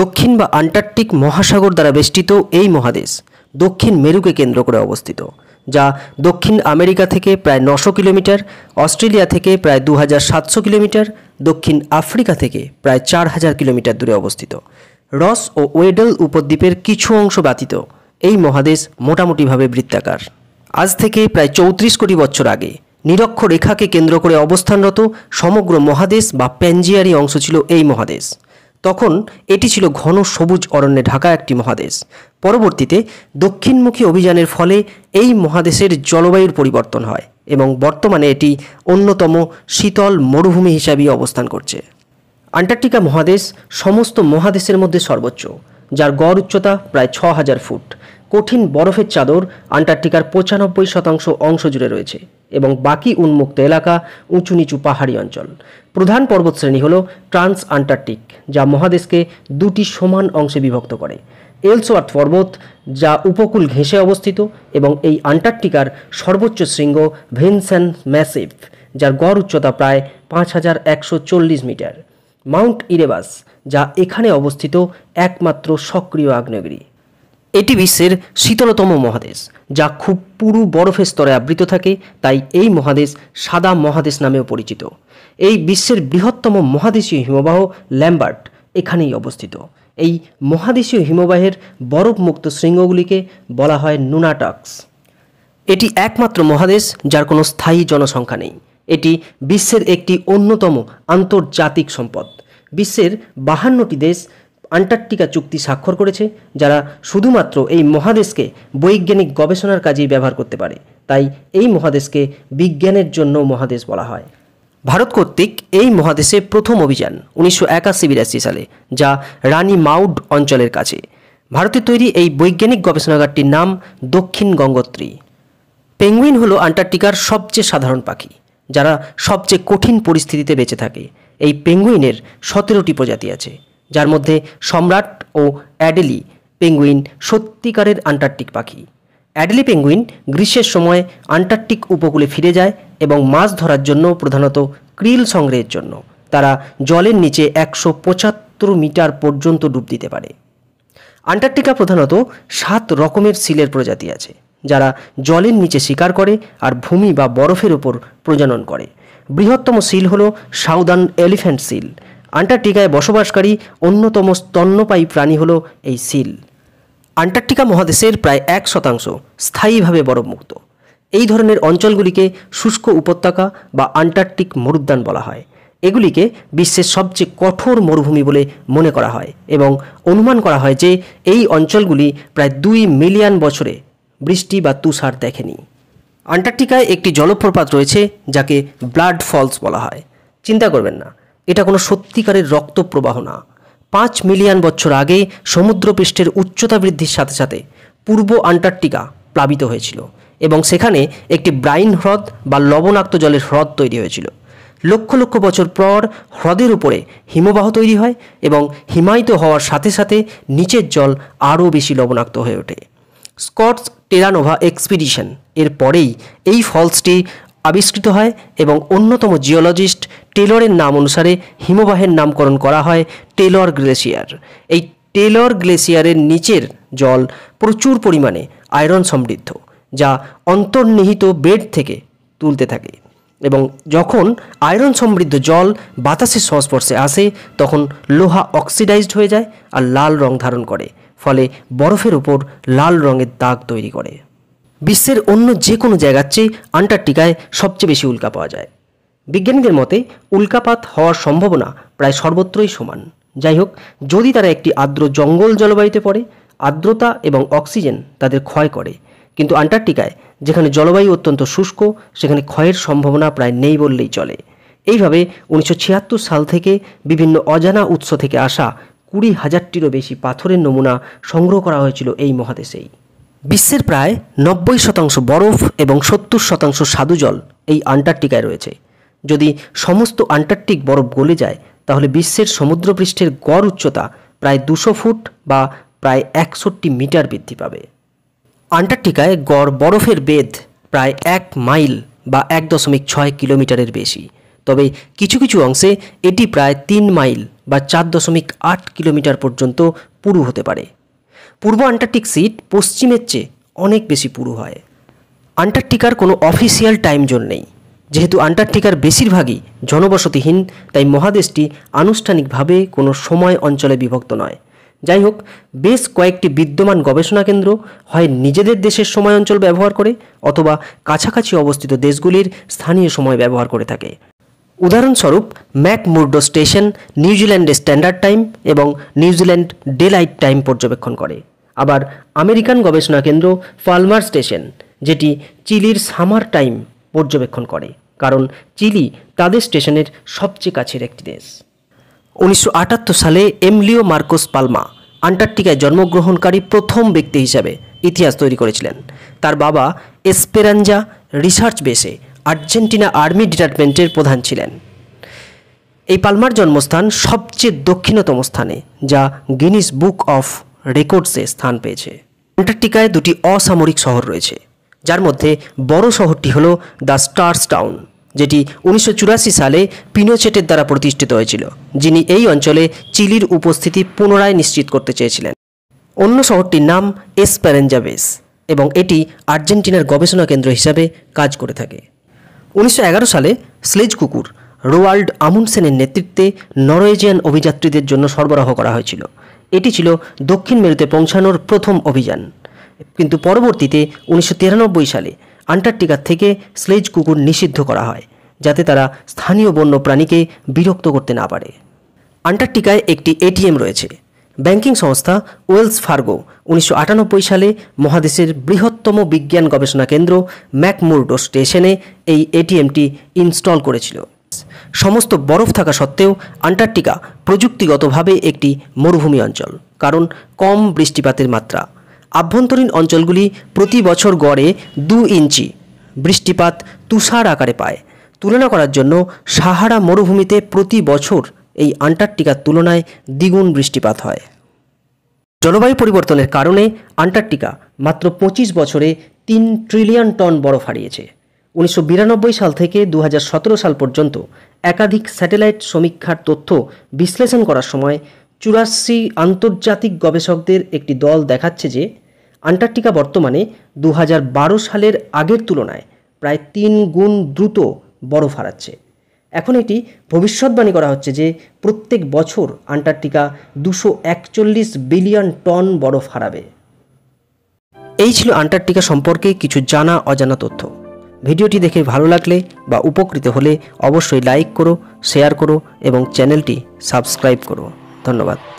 দক্ষিণ বা আন্টার্কটিক মহাসাগর দ্বারা বেষ্টিত এই মহাদেশ দক্ষিণ মেরুকে কেন্দ্র করে অবস্থিত যা দক্ষিণ আমেরিকা থেকে প্রায় নশো কিলোমিটার অস্ট্রেলিয়া থেকে প্রায় দু কিলোমিটার দক্ষিণ আফ্রিকা থেকে প্রায় চার হাজার কিলোমিটার দূরে অবস্থিত রস ও ওয়েডেল উপদ্বীপের কিছু অংশ ব্যতীত এই মহাদেশ মোটামুটিভাবে বৃত্তাকার আজ থেকে প্রায় চৌত্রিশ কোটি বছর আগে নিরক্ষ রেখাকে কেন্দ্র করে অবস্থানরত সমগ্র মহাদেশ বা প্যাঞ্জিয়ারি অংশ ছিল এই মহাদেশ তখন এটি ছিল ঘন সবুজ অরণ্যে ঢাকা একটি মহাদেশ পরবর্তীতে দক্ষিণমুখী অভিযানের ফলে এই মহাদেশের জলবায়ুর পরিবর্তন হয় এবং বর্তমানে এটি অন্যতম শীতল মরুভূমি হিসাবেই অবস্থান করছে আন্টার্কটিকা মহাদেশ সমস্ত মহাদেশের মধ্যে সর্বোচ্চ যার গড় উচ্চতা প্রায় ছ হাজার ফুট কঠিন বরফের চাদর আন্টার্কটিকার পঁচানব্বই শতাংশ অংশ জুড়ে রয়েছে এবং বাকি উন্মুক্ত এলাকা উঁচু নিচু পাহাড়ি অঞ্চল প্রধান পর্বতশ্রেণী হল ট্রান্স আন্টার্কটিক যা মহাদেশকে দুটি সমান অংশে বিভক্ত করে এলসওয়ার্থ পর্বত যা উপকূল ঘেঁষে অবস্থিত এবং এই আন্টার্কটিকার সর্বোচ্চ শৃঙ্গ ভেনসেন ম্যাসিভ যার গড় উচ্চতা প্রায় পাঁচ হাজার একশো চল্লিশ মিটার মাউন্ট ইরেবাস যা এখানে অবস্থিত একমাত্র সক্রিয় আগ্নেয়গিরি এটি বিশ্বের শীতলতম মহাদেশ যা খুব পুরু বরফের স্তরে আবৃত থাকে তাই এই মহাদেশ সাদা মহাদেশ নামেও পরিচিত এই বিশ্বের বৃহত্তম মহাদেশীয় হিমবাহ ল্যাম্বার্ট এখানেই অবস্থিত এই মহাদেশীয় হিমবাহের বরফমুক্ত শৃঙ্গগুলিকে বলা হয় নুনাটাক্স এটি একমাত্র মহাদেশ যার কোনো স্থায়ী জনসংখ্যা নেই এটি বিশ্বের একটি অন্যতম আন্তর্জাতিক সম্পদ বিশ্বের বাহান্নটি দেশ আন্টার্কটিকা চুক্তি স্বাক্ষর করেছে যারা শুধুমাত্র এই মহাদেশকে বৈজ্ঞানিক গবেষণার কাজেই ব্যবহার করতে পারে তাই এই মহাদেশকে বিজ্ঞানের জন্য মহাদেশ বলা হয় ভারত কর্তৃক এই মহাদেশে প্রথম অভিযান উনিশশো একাশি বিরাশি সালে যা রানী মাউড অঞ্চলের কাছে ভারতে তৈরি এই বৈজ্ঞানিক গবেষণাগারটির নাম দক্ষিণ গঙ্গোত্রী পেঙ্গুইন হলো আন্টার্কটিকার সবচেয়ে সাধারণ পাখি যারা সবচেয়ে কঠিন পরিস্থিতিতে বেঁচে থাকে এই পেঙ্গুইনের সতেরোটি প্রজাতি আছে যার মধ্যে সম্রাট ও অ্যাডেলি পেঙ্গুইন সত্যিকারের আন্টার্কটিক পাখি অ্যাডেলি পেঙ্গুইন গ্রীষ্মের সময় আন্টার্কটিক উপকূলে ফিরে যায় এবং মাছ ধরার জন্য প্রধানত ক্রিল সংগ্রহের জন্য তারা জলের নিচে একশো পঁচাত্তর মিটার পর্যন্ত ডুব দিতে পারে আন্টার্কটিকা প্রধানত সাত রকমের সিলের প্রজাতি আছে যারা জলের নিচে শিকার করে আর ভূমি বা বরফের উপর প্রজনন করে বৃহত্তম সিল হল সাউদার্ন এলিফ্যান্ট সিল আন্টার্কটিকায় বসবাসকারী অন্যতম স্তন্যপায়ী প্রাণী হল এই সিল আন্টার্কটিকা মহাদেশের প্রায় এক শতাংশ স্থায়ীভাবে বরফমুক্ত এই ধরনের অঞ্চলগুলিকে শুষ্ক উপত্যকা বা আন্টার্কটিক মরুদ্যান বলা হয় এগুলিকে বিশ্বের সবচেয়ে কঠোর মরুভূমি বলে মনে করা হয় এবং অনুমান করা হয় যে এই অঞ্চলগুলি প্রায় দুই মিলিয়ন বছরে বৃষ্টি বা তুষার দেখেনি আন্টার্কটিকায় একটি জলপ্রপাত রয়েছে যাকে ব্লাড ফলস বলা হয় চিন্তা করবেন না এটা কোনো সত্যিকারের রক্ত প্রবাহ না পাঁচ মিলিয়ন বছর আগে সমুদ্রপৃষ্ঠের উচ্চতা বৃদ্ধির সাথে সাথে পূর্ব আন্টার্কটিকা প্লাবিত হয়েছিল এবং সেখানে একটি ব্রাইন হ্রদ বা লবণাক্ত জলের হ্রদ তৈরি হয়েছিল লক্ষ লক্ষ বছর পর হ্রদের উপরে হিমবাহ তৈরি হয় এবং হিমায়িত হওয়ার সাথে সাথে নিচের জল আরও বেশি লবণাক্ত হয়ে ওঠে স্কটস টেরানোভা এক্সপিডিশন এর পরেই এই ফলসটি আবিষ্কৃত হয় এবং অন্যতম জিওলজিস্ট টেলরের নাম অনুসারে হিমবাহের নামকরণ করা হয় টেলর গ্লেসিয়ার এই টেলর গ্লেসিয়ারের নিচের জল প্রচুর পরিমাণে আয়রন সমৃদ্ধ যা অন্তর্নিহিত বেড থেকে তুলতে থাকে এবং যখন আয়রন সমৃদ্ধ জল বাতাসের সংস্পর্শে আসে তখন লোহা অক্সিডাইজড হয়ে যায় আর লাল রং ধারণ করে ফলে বরফের উপর লাল রঙের দাগ তৈরি করে বিশ্বের অন্য যে কোনো জায়গার চেয়ে আন্টার্কটিকায় সবচেয়ে বেশি উল্কা পাওয়া যায় বিজ্ঞানীদের মতে উল্কাপাত হওয়ার সম্ভাবনা প্রায় সর্বত্রই সমান যাই হোক যদি তারা একটি আর্দ্র জঙ্গল জলবায়ুতে পড়ে আর্দ্রতা এবং অক্সিজেন তাদের ক্ষয় করে কিন্তু আন্টার্কটিকায় যেখানে জলবায়ু অত্যন্ত শুষ্ক সেখানে ক্ষয়ের সম্ভাবনা প্রায় নেই বললেই চলে এইভাবে উনিশশো সাল থেকে বিভিন্ন অজানা উৎস থেকে আসা কুড়ি হাজারটিরও বেশি পাথরের নমুনা সংগ্রহ করা হয়েছিল এই মহাদেশেই বিশ্বের প্রায় নব্বই শতাংশ বরফ এবং সত্তর শতাংশ সাধু জল এই আন্টার্কটিকায় রয়েছে যদি সমস্ত আন্টার্কটিক বরফ গলে যায় তাহলে বিশ্বের সমুদ্রপৃষ্ঠের গড় উচ্চতা প্রায় দুশো ফুট বা প্রায় একষট্টি মিটার বৃদ্ধি পাবে আন্টার্কটিকায় গড় বরফের বেদ প্রায় এক মাইল বা এক দশমিক ছয় কিলোমিটারের বেশি তবে কিছু কিছু অংশে এটি প্রায় তিন মাইল বা চার দশমিক আট কিলোমিটার পর্যন্ত পুরু হতে পারে পূর্ব আন্টার্কটিক সিট পশ্চিমের চেয়ে অনেক বেশি পুরু হয় আন্টার্কটিকার কোনো অফিসিয়াল টাইম জোন নেই যেহেতু আন্টার্কটিকার বেশিরভাগই জনবসতিহীন তাই মহাদেশটি আনুষ্ঠানিকভাবে কোনো সময় অঞ্চলে বিভক্ত নয় যাই হোক বেশ কয়েকটি বিদ্যমান গবেষণা কেন্দ্র হয় নিজেদের দেশের সময় অঞ্চল ব্যবহার করে অথবা কাছাকাছি অবস্থিত দেশগুলির স্থানীয় সময় ব্যবহার করে থাকে উদাহরণস্বরূপ ম্যাক মুর্ডো স্টেশন নিউজিল্যান্ডের স্ট্যান্ডার্ড টাইম এবং নিউজিল্যান্ড ডেলাইট টাইম পর্যবেক্ষণ করে আবার আমেরিকান গবেষণা কেন্দ্র ফালমার স্টেশন যেটি চিলির সামার টাইম পর্যবেক্ষণ করে কারণ চিলি তাদের স্টেশনের সবচেয়ে কাছের একটি দেশ উনিশশো সালে এমলিও মার্কোস পালমা আন্টার্কটিকায় জন্মগ্রহণকারী প্রথম ব্যক্তি হিসাবে ইতিহাস তৈরি করেছিলেন তার বাবা এসপেরাঞ্জা রিসার্চ বেসে আর্জেন্টিনা আর্মি ডিপার্টমেন্টের প্রধান ছিলেন এই পালমার জন্মস্থান সবচেয়ে দক্ষিণতম স্থানে যা গিনিস বুক অফ রেকর্ডসে স্থান পেয়েছে আন্টার্কটিকায় দুটি অসামরিক শহর রয়েছে যার মধ্যে বড় শহরটি হল দ্য স্টার্স টাউন যেটি উনিশশো সালে পিনোচেটের দ্বারা প্রতিষ্ঠিত হয়েছিল যিনি এই অঞ্চলে চিলির উপস্থিতি পুনরায় নিশ্চিত করতে চেয়েছিলেন অন্য শহরটির নাম এসপ্যারেঞ্জাবেস এবং এটি আর্জেন্টিনার গবেষণা কেন্দ্র হিসাবে কাজ করে থাকে উনিশশো সালে স্লেজ কুকুর রোয়াল্ড আমুনসেনের নেতৃত্বে নরওয়েজিয়ান অভিযাত্রীদের জন্য সরবরাহ করা হয়েছিল এটি ছিল দক্ষিণ মেরুতে পৌঁছানোর প্রথম অভিযান কিন্তু পরবর্তীতে উনিশশো সালে আন্টার্কটিকার থেকে স্লেজ কুকুর নিষিদ্ধ করা হয় যাতে তারা স্থানীয় বন্য প্রাণীকে বিরক্ত করতে না পারে আন্টার্কটিকায় একটি এটিএম রয়েছে ব্যাংকিং সংস্থা ওয়েলস ফার্গো উনিশশো সালে মহাদেশের বৃহত্তম বিজ্ঞান গবেষণা কেন্দ্র ম্যাকমুর্ডো স্টেশনে এই এটিএমটি ইনস্টল করেছিল সমস্ত বরফ থাকা সত্ত্বেও আন্টার্কটিকা প্রযুক্তিগতভাবে একটি মরুভূমি অঞ্চল কারণ কম বৃষ্টিপাতের মাত্রা আভ্যন্তরীণ অঞ্চলগুলি প্রতি বছর গড়ে দু ইঞ্চি বৃষ্টিপাত তুষার আকারে পায় তুলনা করার জন্য সাহারা মরুভূমিতে প্রতি বছর এই আন্টার্কটিকার তুলনায় দ্বিগুণ বৃষ্টিপাত হয় জলবায়ু পরিবর্তনের কারণে আন্টার্কটিকা মাত্র পঁচিশ বছরে তিন ট্রিলিয়ন টন বরফ হারিয়েছে উনিশশো সাল থেকে দু সাল পর্যন্ত একাধিক স্যাটেলাইট সমীক্ষার তথ্য বিশ্লেষণ করার সময় চুরাশি আন্তর্জাতিক গবেষকদের একটি দল দেখাচ্ছে যে আন্টার্কটিকা বর্তমানে দু সালের আগের তুলনায় প্রায় তিন গুণ দ্রুত বরফ হারাচ্ছে এখন এটি ভবিষ্যৎবাণী করা হচ্ছে যে প্রত্যেক বছর আন্টার্কটিকা দুশো একচল্লিশ বিলিয়ন টন বরফ হারাবে এই ছিল আন্টার্কটিকা সম্পর্কে কিছু জানা অজানা তথ্য ভিডিওটি দেখে ভালো লাগলে বা উপকৃত হলে অবশ্যই লাইক করো শেয়ার করো এবং চ্যানেলটি সাবস্ক্রাইব করো ধন্যবাদ